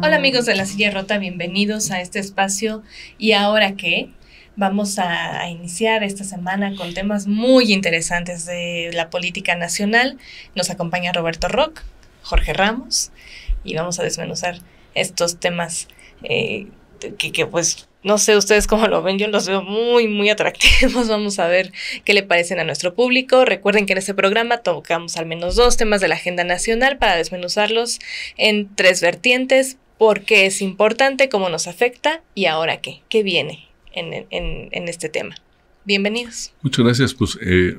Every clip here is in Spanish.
Hola amigos de la silla rota, bienvenidos a este espacio y ahora qué. Vamos a, iniciar esta semana con temas muy interesantes de la política nacional. Nos acompaña Roberto Rock, Jorge Ramos y vamos a desmenuzar estos temas eh, que, que pues no sé ustedes cómo lo ven, yo los veo muy, muy atractivos. Vamos a ver qué le parecen a nuestro público. Recuerden que en este programa tocamos al menos dos temas de la agenda nacional para desmenuzarlos en tres vertientes por es importante, cómo nos afecta y ahora qué, qué viene en, este tema. Bienvenidos. Muchas gracias. Pues eh,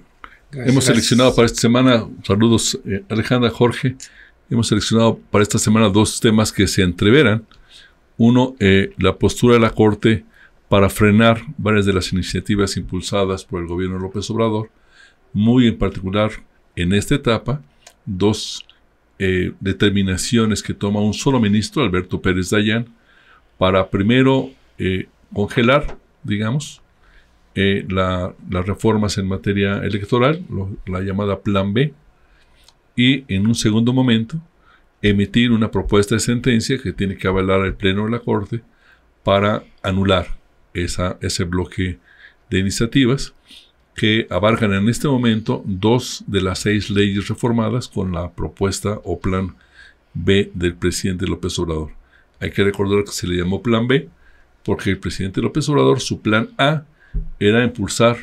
hemos seleccionado para esta semana, saludos eh, Alejandra, Jorge, hemos seleccionado para esta semana dos temas que se entreveran. Uno, eh, la postura de la Corte para frenar varias de las iniciativas impulsadas por el gobierno López Obrador, muy en particular en esta etapa, dos eh, determinaciones que toma un solo ministro, Alberto Pérez Dayán, para primero eh, congelar, digamos, eh, las reformas en materia electoral, la llamada Plan B, y en un segundo momento emitir una propuesta de sentencia que tiene que avalar el Pleno de la Corte para anular ese bloque de iniciativas que abarcan en este momento dos de las seis leyes reformadas con la propuesta o plan B del presidente López Obrador. Hay que recordar que se le llamó plan B porque el presidente López Obrador, su plan A era impulsar,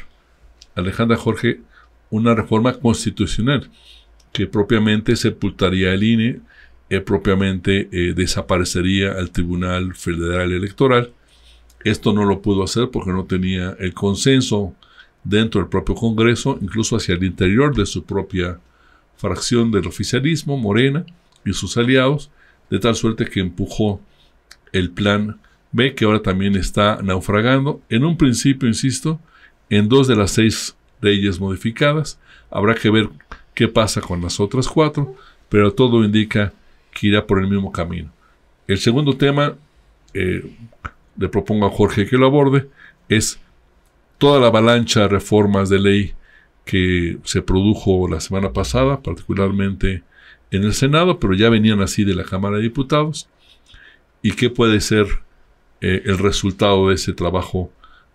a Alejandra Jorge, una reforma constitucional que propiamente sepultaría el INE, y eh, propiamente eh, desaparecería al Tribunal Federal Electoral. Esto no lo pudo hacer porque no tenía el consenso dentro del propio Congreso, incluso hacia el interior de su propia fracción del oficialismo, Morena y sus aliados, de tal suerte que empujó el plan B, que ahora también está naufragando, en un principio, insisto, en dos de las seis leyes modificadas. Habrá que ver qué pasa con las otras cuatro, pero todo indica que irá por el mismo camino. El segundo tema, eh, le propongo a Jorge que lo aborde, es toda la avalancha de reformas de ley que se produjo la semana pasada, particularmente en el Senado, pero ya venían así de la Cámara de Diputados, y qué puede ser eh, el resultado de ese trabajo,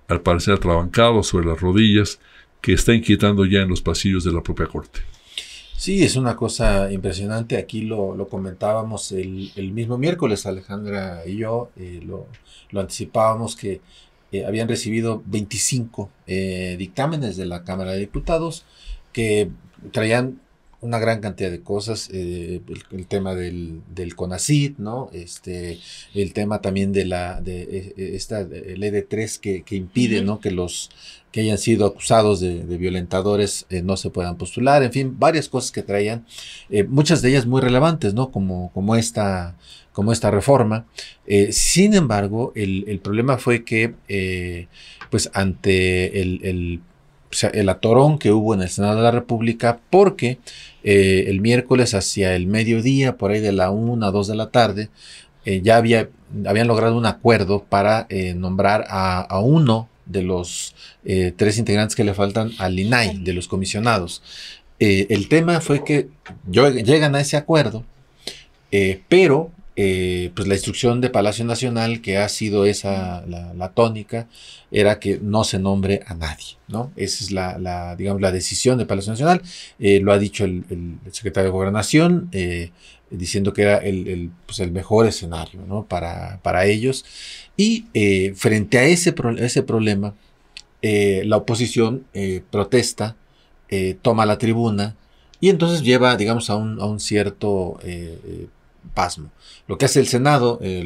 al parecer trabancado, sobre las rodillas, que está inquietando ya en los pasillos de la propia Corte. Sí, es una cosa impresionante. Aquí lo, comentábamos el, mismo miércoles, Alejandra y yo, eh, lo anticipábamos que eh, habían recibido 25 eh, dictámenes de la Cámara de Diputados que traían una gran cantidad de cosas, eh, el, tema del, del CONACID, ¿no? Este, el tema también de la, de, e, e, esta ley de e tres que, impide, ¿no? Que los que hayan sido acusados de, violentadores no se puedan postular, en fin, varias cosas que traían, muchas de ellas muy relevantes, ¿no? Como, como esta, como esta reforma. Eh, sin embargo, el, problema fue que, eh, pues, ante el, el, atorón que hubo en el Senado de la República, porque eh, el miércoles hacia el mediodía, por ahí de la 1 a 2 de la tarde, ya había, habían logrado un acuerdo para nombrar a, uno de los tres integrantes que le faltan al INAI, de los comisionados. el tema fue que yo, llegan a ese acuerdo, pero eh, pues la instrucción de Palacio Nacional, que ha sido esa la, tónica, era que no se nombre a nadie, ¿no? Esa es la, digamos, la decisión de Palacio Nacional. Eh, lo ha dicho el, secretario de Gobernación, eh, diciendo que era pues, el, mejor escenario, ¿no? Para, para ellos. Y frente a ese, ese problema, la oposición protesta, toma la tribuna y entonces lleva, digamos, a un, a un cierto pasmo. Lo que hace el Senado, eh,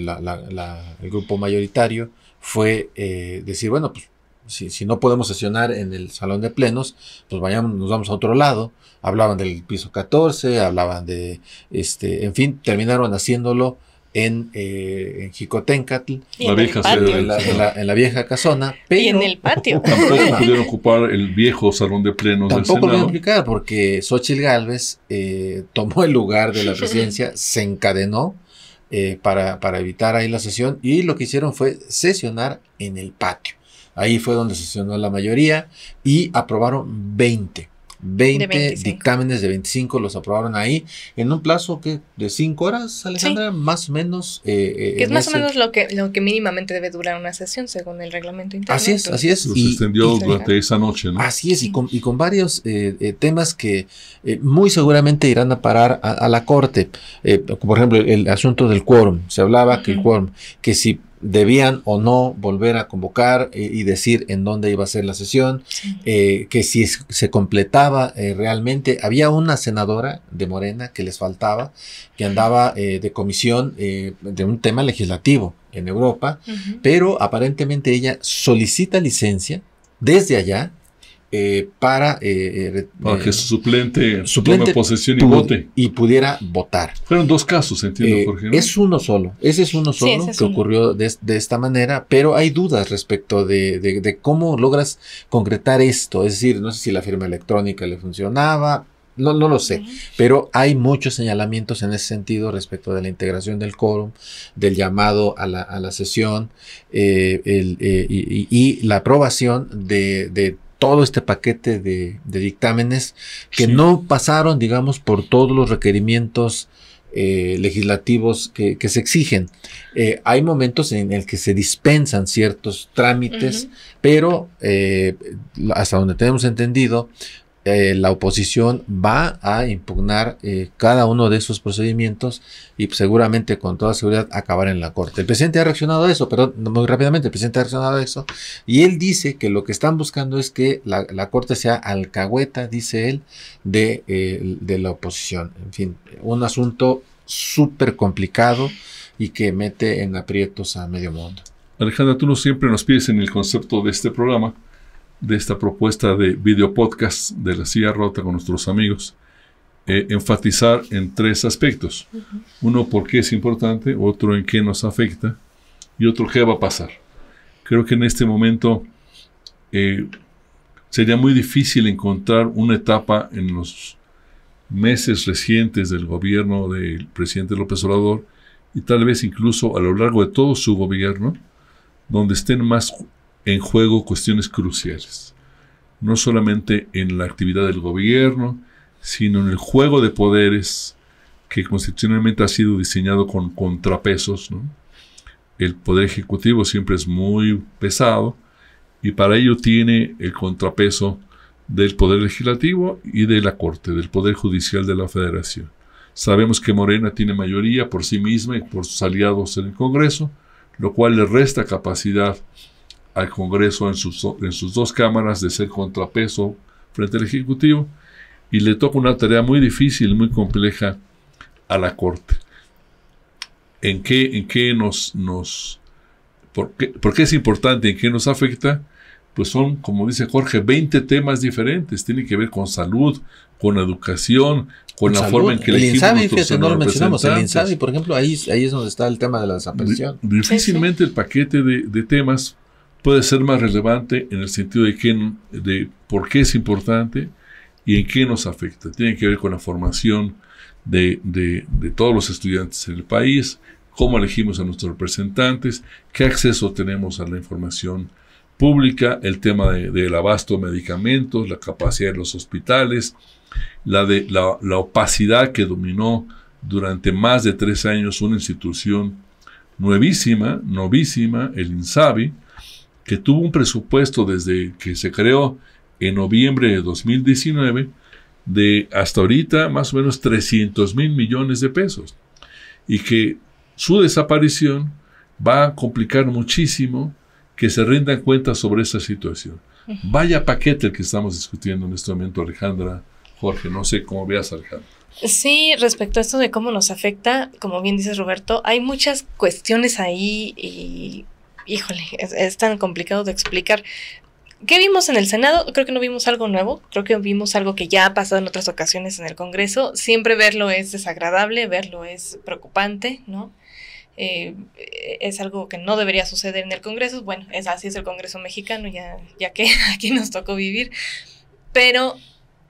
el grupo mayoritario, fue eh, decir, bueno, pues si, no podemos sesionar en el salón de plenos, pues vayamos, nos vamos a otro lado. Hablaban del piso 14, hablaban de, este, en fin, terminaron haciéndolo en, eh, en Jicotencatl, la vieja casona, pero y en el patio. tampoco pudieron ocupar el viejo salón de plenos tampoco del Senado. Tampoco porque Xochitl Gálvez eh, tomó el lugar de la presidencia, se encadenó eh, para, para evitar ahí la sesión y lo que hicieron fue sesionar en el patio. Ahí fue donde sesionó la mayoría y aprobaron 20 20, dictámenes de 25 los aprobaron ahí en un plazo que de 5 horas, Alejandra, más o menos. Eh, eh, es más o menos lo que, lo que mínimamente debe durar una sesión según el reglamento interno. Así es, así es. Los pues extendió durante esa noche, ¿no? Así es, y, con, varios eh, temas que muy seguramente irán a parar a, la corte. por ejemplo, el, asunto del quórum. Se hablaba que el quórum, que si debían o no volver a convocar eh, y decir en dónde iba a ser la sesión, eh, que si se completaba eh, realmente. Había una senadora de Morena que les faltaba, que andaba de comisión de un tema legislativo en Europa, pero aparentemente ella solicita licencia desde allá eh, para... Eh, eh, que su suplente, suplente posesión y vote. Y pudiera votar. Fueron dos casos, entiendo, Jorge. Es uno solo, ese es uno solo que ocurrió de, esta manera, pero hay dudas respecto de, cómo logras concretar esto. Es decir, no sé si la firma electrónica le funcionaba, no, no, lo sé, pero hay muchos señalamientos en ese sentido respecto de la integración del quórum, del llamado a la, sesión y, la aprobación de todo este paquete de, dictámenes que no pasaron, digamos, por todos los requerimientos eh, legislativos que, se exigen. Eh, hay momentos en el que se dispensan ciertos trámites, pero eh, hasta donde tenemos entendido, eh, la oposición va a impugnar eh, cada uno de esos procedimientos y pues, seguramente con toda seguridad acabar en la corte. El presidente ha reaccionado a eso, pero muy rápidamente el presidente ha reaccionado a eso y él dice que lo que están buscando es que la, corte sea alcahueta, dice él, de, eh, de la oposición. En fin, un asunto súper complicado y que mete en aprietos a medio mundo. Alejandra, tú no siempre nos pides en el concepto de este programa de esta propuesta de video podcast de la silla rota con nuestros amigos, eh, enfatizar en tres aspectos. Uno, por qué es importante, otro, en qué nos afecta y otro, qué va a pasar. Creo que en este momento eh, sería muy difícil encontrar una etapa en los meses recientes del gobierno del presidente López Obrador y tal vez incluso a lo largo de todo su gobierno, donde estén más en juego cuestiones cruciales, no solamente en la actividad del gobierno, sino en el juego de poderes que constitucionalmente ha sido diseñado con contrapesos. El poder ejecutivo siempre es muy pesado y para ello tiene el contrapeso del poder legislativo y de la Corte, del poder judicial de la Federación. Sabemos que Morena tiene mayoría por sí misma y por sus aliados en el Congreso, lo cual le resta capacidad al Congreso en sus, en sus dos cámaras de ser contrapeso frente al Ejecutivo y le toca una tarea muy difícil, muy compleja a la Corte. ¿En qué, en qué nos... nos por, qué, por es importante? ¿En qué nos afecta? Pues son, como dice Jorge, 20 temas diferentes. Tienen que ver con salud, con educación, con, la forma en que el elegimos INSABI, por ejemplo, ahí, ahí es donde está el tema de la desaparición. Difícilmente el paquete de, de temas puede ser más relevante en el sentido de, qué, de por qué es importante y en qué nos afecta. Tiene que ver con la formación de, todos los estudiantes en el país, cómo elegimos a nuestros representantes, qué acceso tenemos a la información pública, el tema del abasto de medicamentos, la capacidad de los hospitales, la, de, opacidad que dominó durante más de tres años una institución nuevísima, novísima, el INSABI, que tuvo un presupuesto desde que se creó en noviembre de 2019 de hasta ahorita más o menos 300 mil millones de pesos y que su desaparición va a complicar muchísimo que se rindan cuentas sobre esa situación. Vaya paquete el que estamos discutiendo en este momento, Alejandra, Jorge, no sé cómo veas, Alejandra. Sí, respecto a esto de cómo nos afecta, como bien dices Roberto, hay muchas cuestiones ahí y híjole, es, tan complicado de explicar. ¿Qué vimos en el Senado? Creo que no vimos algo nuevo, creo que vimos algo que ya ha pasado en otras ocasiones en el Congreso. Siempre verlo es desagradable, verlo es preocupante, ¿no? Eh, es algo que no debería suceder en el Congreso. Bueno, es así es el Congreso mexicano, ya, ya que aquí nos tocó vivir. Pero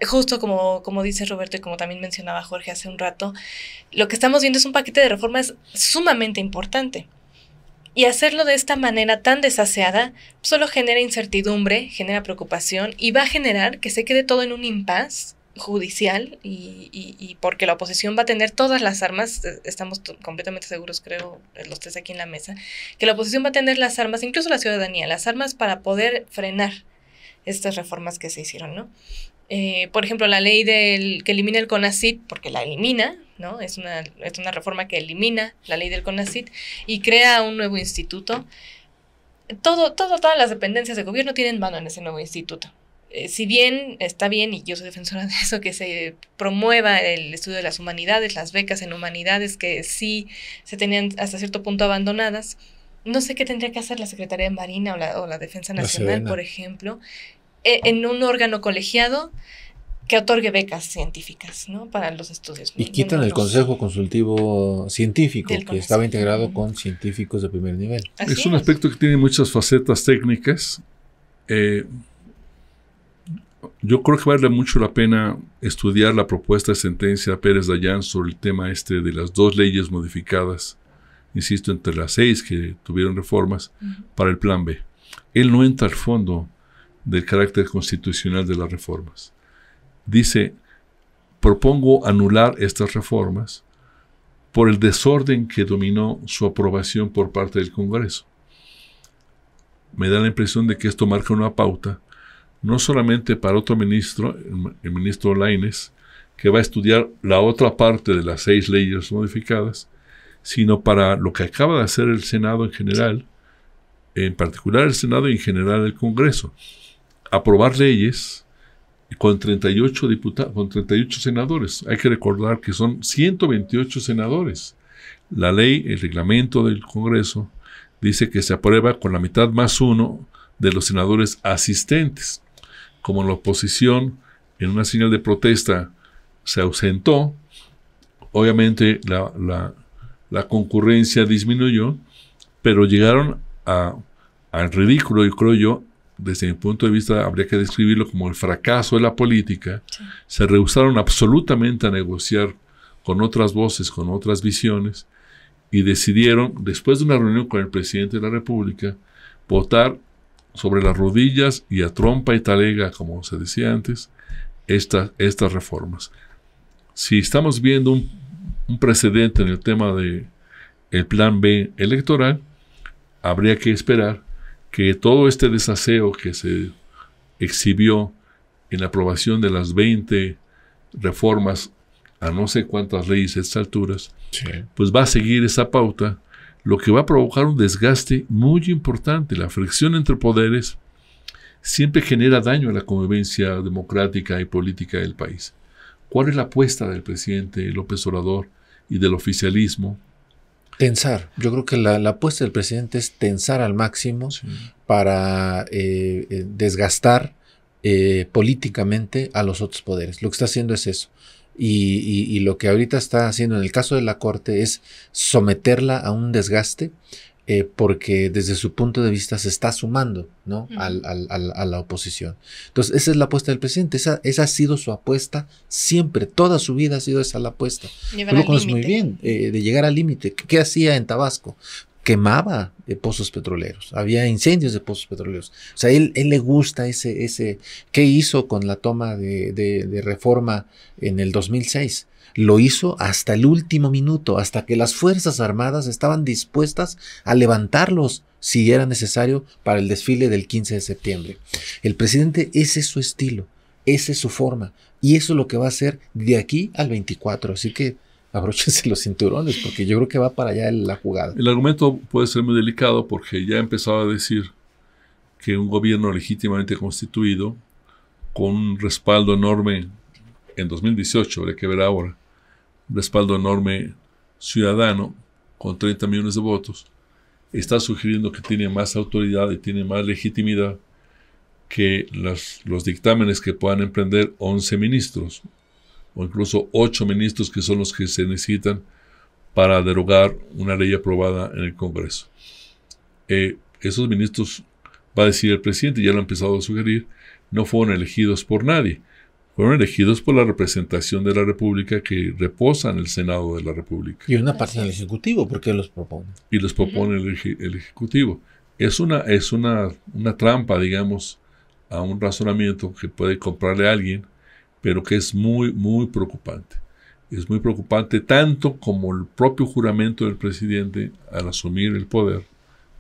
justo como, como dice Roberto y como también mencionaba Jorge hace un rato, lo que estamos viendo es un paquete de reformas sumamente importante. Y hacerlo de esta manera tan desaseada solo genera incertidumbre, genera preocupación y va a generar que se quede todo en un impas judicial y, y, y, porque la oposición va a tener todas las armas, e, estamos completamente seguros, creo, eh, los tres aquí en la mesa, que la oposición va a tener las armas, incluso la ciudadanía, las armas para poder frenar estas reformas que se hicieron, ¿no? Eh, por ejemplo, la ley del, que elimina el CONACIT, porque la elimina, ¿no? Es una, reforma que elimina la ley del CONACIT y crea un nuevo instituto. Todo, todo, todas las dependencias de gobierno tienen mano en ese nuevo instituto. Eh, si bien está bien, y yo soy defensora de eso, que se promueva el estudio de las humanidades, las becas en humanidades que sí se tenían hasta cierto punto abandonadas, no sé qué tendría que hacer la Secretaría de Marina o la, Defensa Nacional, por ejemplo, e, en un órgano colegiado que otorgue becas científicas ¿no? para los estudios. Y quitan el Consejo Consultivo Científico, que estaba integrado con científicos de primer nivel. es un aspecto que tiene muchas facetas técnicas. Eh, yo creo que vale mucho la pena estudiar la propuesta de sentencia Pérez Dayán sobre el tema este de las dos leyes modificadas, insisto, entre las seis que tuvieron reformas para el plan B. Él no entra al fondo del carácter constitucional de las reformas. Dice, propongo anular estas reformas por el desorden que dominó su aprobación por parte del Congreso. Me da la impresión de que esto marca una pauta, no solamente para otro ministro, el ministro Laines, que va a estudiar la otra parte de las seis leyes modificadas, sino para lo que acaba de hacer el Senado en general, en particular el Senado y en general el Congreso aprobar leyes con 38 diputados, con 38 senadores. Hay que recordar que son 128 senadores. La ley, el reglamento del Congreso, dice que se aprueba con la mitad más uno de los senadores asistentes. Como la oposición, en una señal de protesta, se ausentó, obviamente la, concurrencia disminuyó, pero llegaron a, al ridículo, y creo yo, desde mi punto de vista, habría que describirlo como el fracaso de la política, se rehusaron absolutamente a negociar con otras voces, con otras visiones, y decidieron, después de una reunión con el presidente de la República, votar sobre las rodillas y a trompa y talega, como se decía antes, estas reformas. Si estamos viendo un, precedente en el tema del el plan B electoral, habría que esperar que todo este desaseo que se exhibió en la aprobación de las 20 reformas a no sé cuántas leyes a estas alturas, pues va a seguir esa pauta, lo que va a provocar un desgaste muy importante. La fricción entre poderes siempre genera daño a la convivencia democrática y política del país. ¿Cuál es la apuesta del presidente López Obrador y del oficialismo Tensar. Yo creo que la, apuesta del presidente es tensar al máximo para eh, eh, desgastar eh, políticamente a los otros poderes. Lo que está haciendo es eso. Y, y, lo que ahorita está haciendo en el caso de la Corte es someterla a un desgaste eh, porque desde su punto de vista se está sumando ¿no? Al, a la oposición. Entonces, esa es la apuesta del presidente, esa, ha sido su apuesta siempre, toda su vida ha sido esa la apuesta. lo conoces muy bien, eh, de llegar al límite. ¿Qué, hacía en Tabasco? Quemaba eh, pozos petroleros, había incendios de pozos petroleros. O sea, él, él le gusta ese, ese, ¿qué hizo con la toma de, de reforma en el 2006? lo hizo hasta el último minuto, hasta que las Fuerzas Armadas estaban dispuestas a levantarlos si era necesario para el desfile del 15 de septiembre. El presidente ese es su estilo, esa es su forma, y eso es lo que va a hacer de aquí al 24. Así que abróchense los cinturones, porque yo creo que va para allá la jugada. El argumento puede ser muy delicado porque ya empezaba a decir que un gobierno legítimamente constituido, con un respaldo enorme en 2018, habría que ver ahora, respaldo enorme ciudadano con 30 millones de votos, está sugiriendo que tiene más autoridad y tiene más legitimidad que los, dictámenes que puedan emprender 11 ministros o incluso 8 ministros que son los que se necesitan para derogar una ley aprobada en el Congreso. Eh, esos ministros, va a decir el presidente, ya lo ha empezado a sugerir, no fueron elegidos por nadie fueron elegidos por la representación de la República que reposa en el Senado de la República. Y una parte del Ejecutivo, porque los propone. Y los propone el, Ejecutivo. Es, una, es una, una trampa, digamos, a un razonamiento que puede comprarle a alguien, pero que es muy, muy preocupante. Es muy preocupante tanto como el propio juramento del presidente al asumir el poder,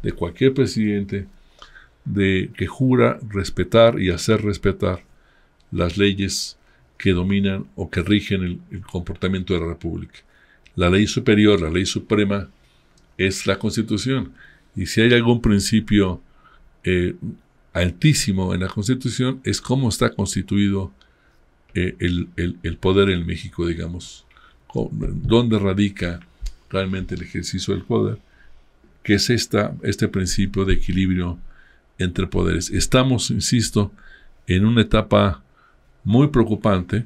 de cualquier presidente, de que jura respetar y hacer respetar las leyes que dominan o que rigen el, comportamiento de la República. La ley superior, la ley suprema, es la Constitución. Y si hay algún principio eh, altísimo en la Constitución, es cómo está constituido eh, el, poder en México, digamos, dónde radica realmente el ejercicio del poder, que es esta, este principio de equilibrio entre poderes. Estamos, insisto, en una etapa muy preocupante,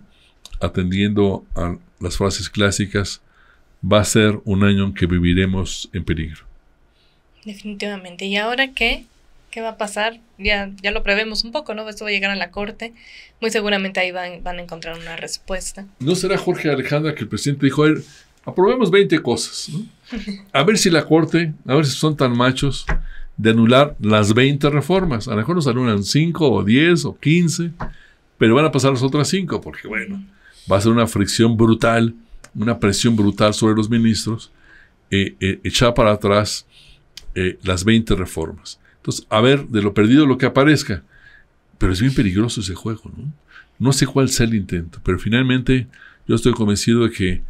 atendiendo a las frases clásicas, va a ser un año en que viviremos en peligro. Definitivamente. ¿Y ahora qué? ¿Qué va a pasar? Ya, ya lo prevemos un poco, ¿no? Esto va a llegar a la corte. Muy seguramente ahí van, van a encontrar una respuesta. ¿No será Jorge Alejandra que el presidente dijo, a aprobemos 20 cosas, ¿no? A ver si la corte, a ver si son tan machos de anular las 20 reformas. A lo mejor nos anulan 5 o 10 o 15 pero van a pasar las otras cinco, porque bueno, va a ser una fricción brutal, una presión brutal sobre los ministros, eh, eh, echar para atrás eh, las 20 reformas. Entonces, a ver, de lo perdido lo que aparezca, pero es bien peligroso ese juego, ¿no? No sé cuál sea el intento, pero finalmente yo estoy convencido de que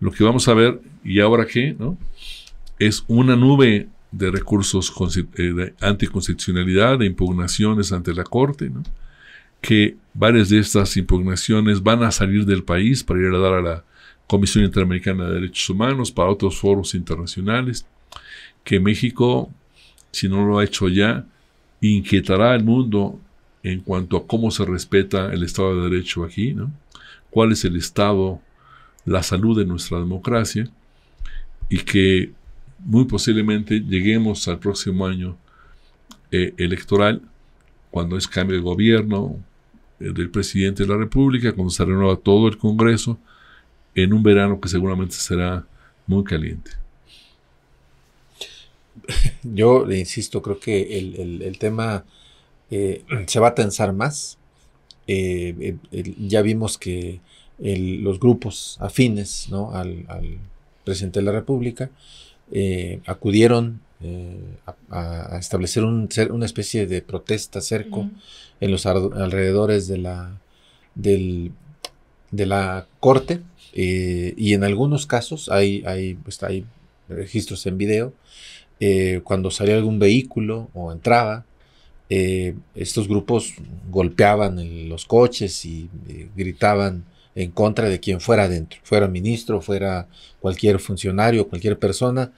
lo que vamos a ver, y ahora qué, ¿no? Es una nube de recursos de anticonstitucionalidad, de impugnaciones ante la Corte, ¿no? que varias de estas impugnaciones van a salir del país para ir a dar a la Comisión Interamericana de Derechos Humanos, para otros foros internacionales, que México, si no lo ha hecho ya, inquietará al mundo en cuanto a cómo se respeta el Estado de Derecho aquí, ¿no? cuál es el estado, la salud de nuestra democracia, y que muy posiblemente lleguemos al próximo año eh, electoral, cuando es cambio de gobierno, eh, del presidente de la República cuando se renueva todo el Congreso en un verano que seguramente será muy caliente. Yo le insisto, creo que el, tema eh, se va a tensar más. Eh, ya vimos que los grupos afines ¿no? al, presidente de la República acudieron a, establecer una especie de protesta, cerco en los alrededores de la, de la corte eh, y en algunos casos hay, hay, pues, hay registros en video. Eh, cuando salía algún vehículo o entraba, eh, estos grupos golpeaban los coches y gritaban en contra de quien fuera adentro, fuera ministro, fuera cualquier funcionario, cualquier persona,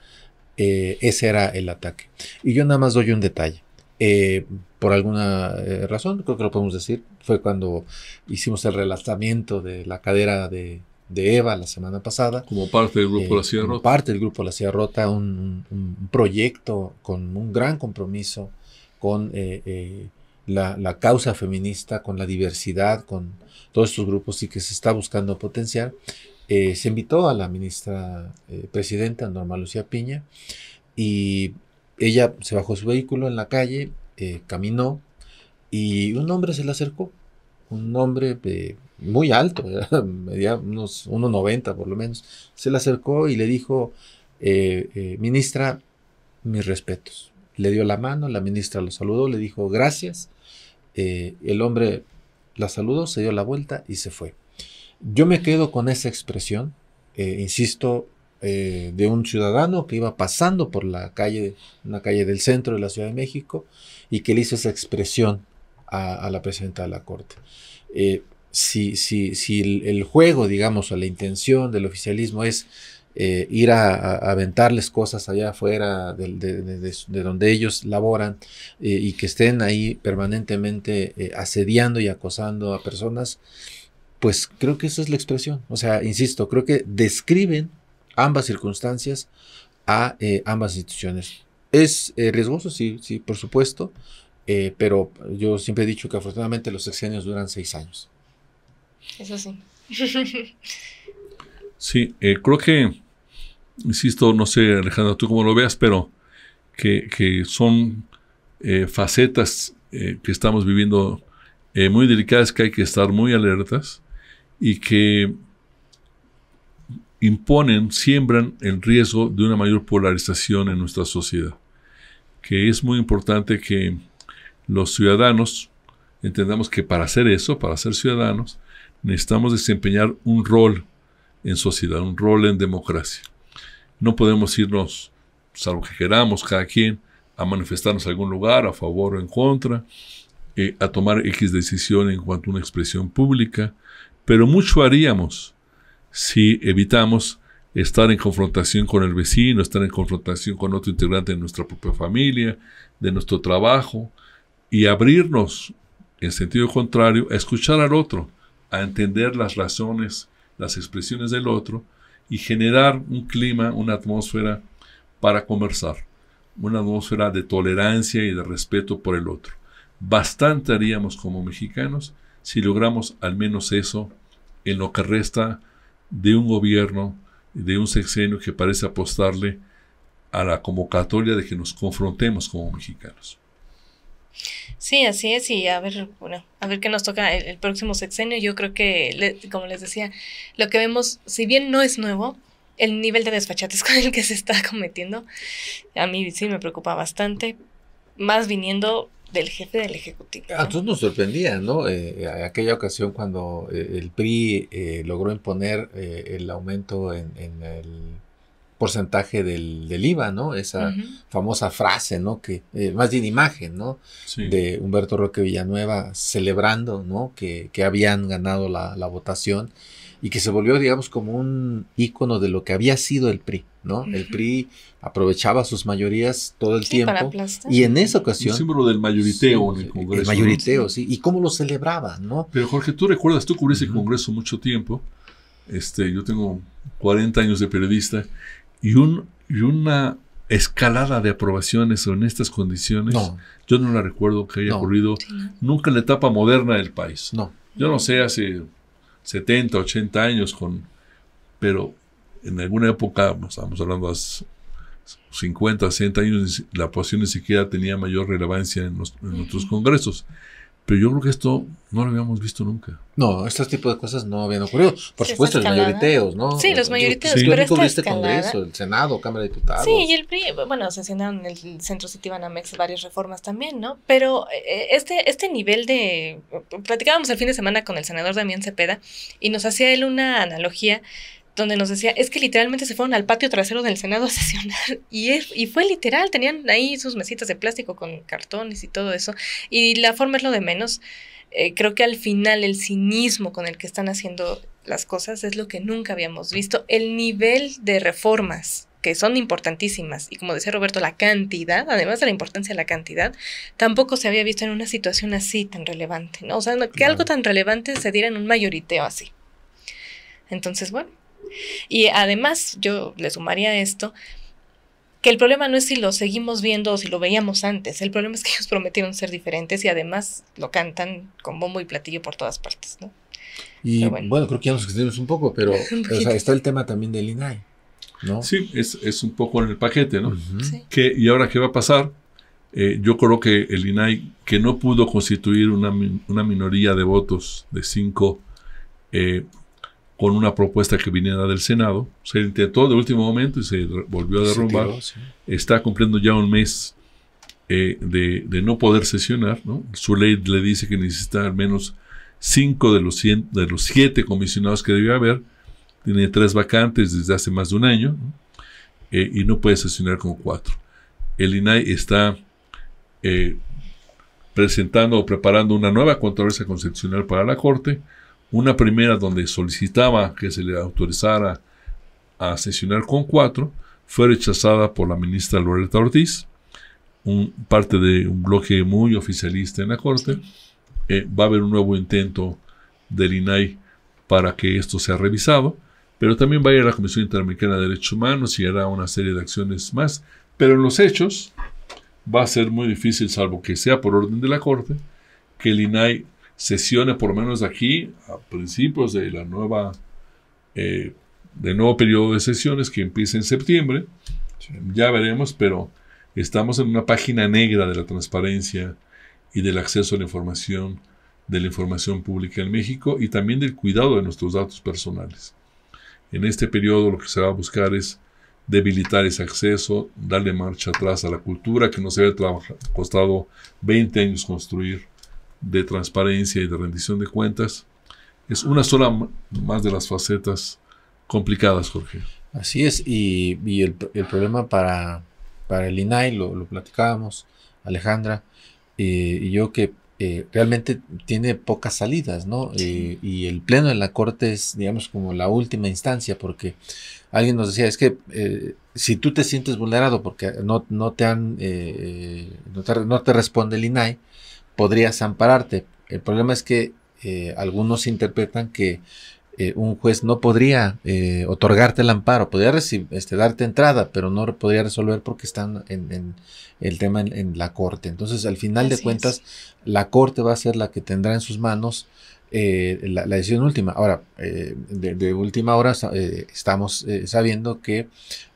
ese era el ataque. Y yo nada más doy un detalle. Eh, por alguna eh, razón, creo que lo podemos decir, fue cuando hicimos el relatamiento de la cadera de, Eva la semana pasada. Como parte del Grupo eh, La Sierra Rota. parte del Grupo La Sierra Rota, un, proyecto con un gran compromiso con la, la, causa feminista, con la diversidad, con todos estos grupos y que se está buscando potenciar. se invitó a la ministra presidenta, Norma Lucía Piña, y ella se bajó su vehículo en la calle, eh, caminó y un hombre se le acercó. Un hombre eh, muy alto, medía unos 1,90 por lo menos. Se le acercó y le dijo, eh, ministra, mis respetos. Le dio la mano, la ministra lo saludó, le dijo gracias. el hombre la saludó, se dio la vuelta y se fue. Yo me quedo con esa expresión. insisto, eh, de un ciudadano que iba pasando por la calle, una calle del centro de la Ciudad de México, y que le hizo esa expresión a, la presidenta de la Corte. Eh, si, si, el, juego, digamos, o la intención del oficialismo es eh, ir a, aventarles cosas allá afuera de, donde ellos laboran y que estén ahí permanentemente asediando y acosando a personas, pues creo que esa es la expresión. O sea, insisto, creo que describen ambas circunstancias a eh, ambas instituciones. ¿Es eh, riesgoso? Sí, sí, por supuesto, eh, pero yo siempre he dicho que afortunadamente los sexenios duran seis años. Eso sí. sí, creo que, insisto, no sé, Alejandra, tú cómo lo veas, pero que, que son facetas que estamos viviendo muy delicadas que hay que estar muy alertas y que imponen, siembran el riesgo de una mayor polarización en nuestra sociedad. Que es muy importante que los ciudadanos entendamos que para hacer eso, para ser ciudadanos, necesitamos desempeñar un rol en sociedad, un rol en democracia. No podemos irnos, salvo que queramos cada quien, a manifestarnos en algún lugar, a favor o en contra, eh, a tomar X decisión en cuanto a una expresión pública, pero mucho haríamos si evitamos estar en confrontación con el vecino, estar en confrontación con otro integrante de nuestra propia familia, de nuestro trabajo, y abrirnos en sentido contrario a escuchar al otro, a entender las razones, las expresiones del otro y generar un clima, una atmósfera para conversar, una atmósfera de tolerancia y de respeto por el otro. Bastante haríamos como mexicanos si logramos al menos eso en lo que resta de un gobierno, de un sexenio que parece apostarle a la convocatoria de que nos confrontemos como mexicanos. Sí, así es, y a ver, bueno, a ver qué nos toca el, próximo sexenio. Yo creo que, como les decía, lo que vemos, si bien no es nuevo, el nivel de desfachates con el que se está cometiendo, a mí sí me preocupa bastante, más viniendo del jefe del Ejecutivo. A ah, todos nos sorprendía, ¿no? Eh, eh aquella ocasión cuando eh, el PRI eh, logró imponer el aumento en, el porcentaje del, IVA, ¿no? Esa famosa frase, ¿no? Que, más bien imagen, ¿no? De Humberto Roque Villanueva celebrando, ¿no? Que, habían ganado la, la, votación y que se volvió, digamos, como un ícono de lo que había sido el PRI, ¿no? El PRI aprovechaba sus mayorías todo el tiempo. y en esa ocasión. El símbolo del mayoriteo en el Congreso. El mayoriteo, sí. Y cómo lo celebraba, ¿no? Pero Jorge, tú recuerdas, tú cubriste el Congreso mucho tiempo. Este, yo tengo 40 años de periodista. Y, un, y una escalada de aprobaciones en estas condiciones, yo no la recuerdo que haya ocurrido nunca en la etapa moderna del país. No. Yo no sé, hace 70, 80 años con... Pero en alguna época, estábamos hablando hace 50, 60 años, la posición ni siquiera tenía mayor relevancia en, nuestros congresos. Pero yo creo que esto no lo habíamos visto nunca. No, este tipo de cosas no habían ocurrido. Por supuesto, los mayoriteos, ¿no? Sí, los mayoriteos. pero Congreso, el Senado, Cámara de Diputados. Sí, y el PRI, bueno, se asignaron en el Centro Citibanamex varias reformas también, ¿no? Pero eh, eh, este, este nivel de... Platicábamos el fin de semana con el senador Damián Cepeda y nos hacía él una analogía donde nos decía, es que literalmente se fueron al patio trasero del Senado a sesionar. Y, y fue literal, tenían ahí sus mesitas de plástico con cartones y todo eso. Y la forma es lo de menos. Eh, creo que al final el cinismo con el que están haciendo las cosas es lo que nunca habíamos visto. El nivel de reformas que son importantísimas y como decía Roberto, la cantidad, además de la importancia de la cantidad, tampoco se había visto en una situación así tan relevante, ¿no? O sea, que algo tan relevante se diera en un mayoriteo así. Entonces, bueno, y además, yo le sumaría esto que el problema no es si lo seguimos viendo o si lo veíamos antes, el problema es que ellos prometieron ser diferentes y además lo cantan con bombo y platillo por todas partes, ¿no? Y bueno. creo que ya nos extendimos un poco, pero está el tema también del INAI, ¿no? Sí, es, un poco en el paquete, ¿no? ¿Y ahora qué va a pasar? Eh, yo creo que el INAI, que no pudo constituir una, una minoría de votos de cinco, eh, con una propuesta que viniera del Senado. Se intentó de último momento y se volvió a derrumbar. Está cumpliendo ya un mes eh, de, no poder sesionar. Su ley le dice que necesita al menos cinco de los, siete comisionados que debía haber. Tiene tres vacantes desde hace más de un año eh, y no puede sesionar con cuatro. El INAI está eh, presentando o preparando una nueva controversia constitucional para la Corte una primera donde solicitaba que se le autorizara a sesionar con cuatro fue rechazada por la ministra Loretta Ortiz, un, parte de un bloque muy oficialista en la Corte. Eh, va a haber un nuevo intento del INAI para que esto sea revisado, pero también va a ir a la Comisión Interamericana de Derechos Humanos y hará una serie de acciones más. Pero en los hechos va a ser muy difícil, salvo que sea por orden de la Corte, que el INAI sesiones, por lo menos aquí, a principios de la nueva, eh, de nuevo periodo de sesiones que empieza en septiembre. Ya veremos, pero estamos en una página negra de la transparencia y del acceso a la información, de la información pública en México y también del cuidado de nuestros datos personales. En este periodo lo que se va a buscar es debilitar ese acceso, darle marcha atrás a la cultura que nos había costado 20 años construir de transparencia y de rendición de cuentas, es una sola más de las facetas complicadas, Jorge. Así es, y, el, problema para, para el INAI, lo, platicábamos, Alejandra, eh, y yo que eh, realmente tiene pocas salidas, ¿no? Eh, y el pleno en la corte es, digamos, como la última instancia, porque alguien nos decía, es que si tú te sientes vulnerado porque no, no, te, han, no, te, responde el INAI, podrías ampararte. El problema es que eh, algunos interpretan que eh, un juez no podría eh, otorgarte el amparo, podría este, darte entrada, pero no podría resolver porque están en, el tema en, la corte. Entonces, al final de cuentas, la corte va a ser la que tendrá en sus manos la, decisión última. Ahora, de, última hora estamos sabiendo que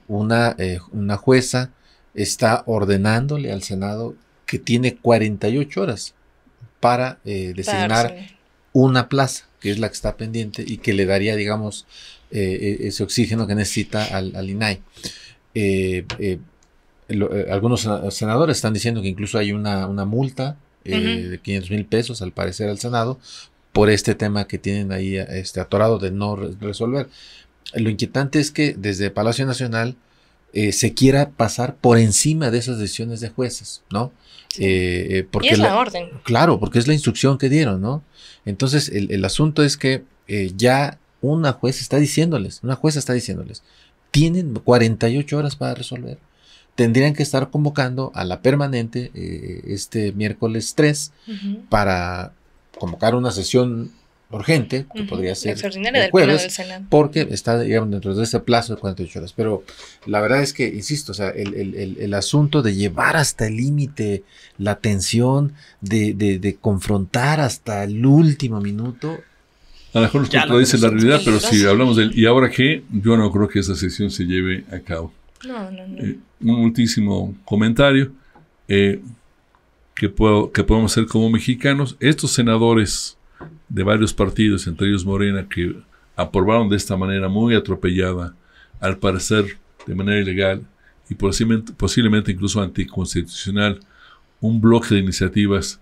una, una jueza está ordenándole al Senado que tiene 48 horas para eh, designar una plaza, que es la que está pendiente y que le daría, digamos, eh, eh, ese oxígeno que necesita al, INAI. Eh, algunos senadores están diciendo que incluso hay una, multa de 500 mil pesos, al parecer, al Senado por este tema que tienen ahí este, atorado de no resolver. Lo inquietante es que desde Palacio Nacional se quiera pasar por encima de esas decisiones de jueces, ¿no? Eh, eh, porque y es la, orden. Claro, porque es la instrucción que dieron, ¿no? Entonces, el, asunto es que eh, ya una jueza está diciéndoles, una jueza está diciéndoles, tienen 48 horas para resolver. Tendrían que estar convocando a la permanente este miércoles 3 para convocar una sesión urgente, que podría ser extraordinaria jueves, porque está, dentro de ese plazo de 48 horas. Pero la verdad es que, insisto, o sea, el, asunto de llevar hasta el límite la tensión, de, confrontar hasta el último minuto. A lo mejor nos contradice la realidad, pero si hablamos del y ahora qué, yo no creo que esa sesión se lleve a cabo. No, no, no. Eh, un último comentario eh, que podemos hacer como mexicanos. Estos senadores de varios partidos, entre ellos Morena, que aprobaron de esta manera muy atropellada, al parecer de manera ilegal y posiblemente, incluso anticonstitucional, un bloque de iniciativas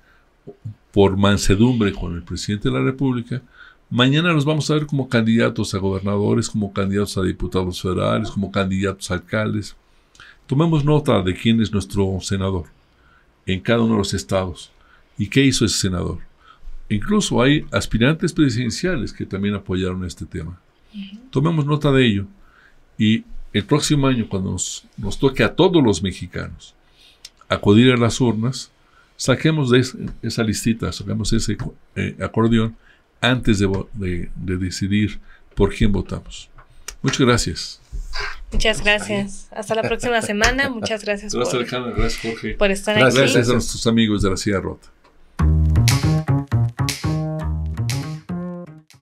por mansedumbre con el presidente de la República, Mañana los vamos a ver como candidatos a gobernadores, como candidatos a diputados federales, como candidatos a alcaldes. Tomemos nota de quién es nuestro senador en cada uno de los estados y qué hizo ese senador. Incluso hay aspirantes presidenciales que también apoyaron este tema. Tomemos nota de ello. Y el próximo año, cuando nos, toque a todos los mexicanos acudir a las urnas, saquemos de esa, listita, saquemos ese eh, acordeón antes de, decidir por quién votamos. Muchas gracias. Muchas gracias. Hasta la próxima semana. Muchas gracias. Gracias, por, Gracias, Jorge. estar aquí. Gracias a nuestros amigos de la Sierra Rota.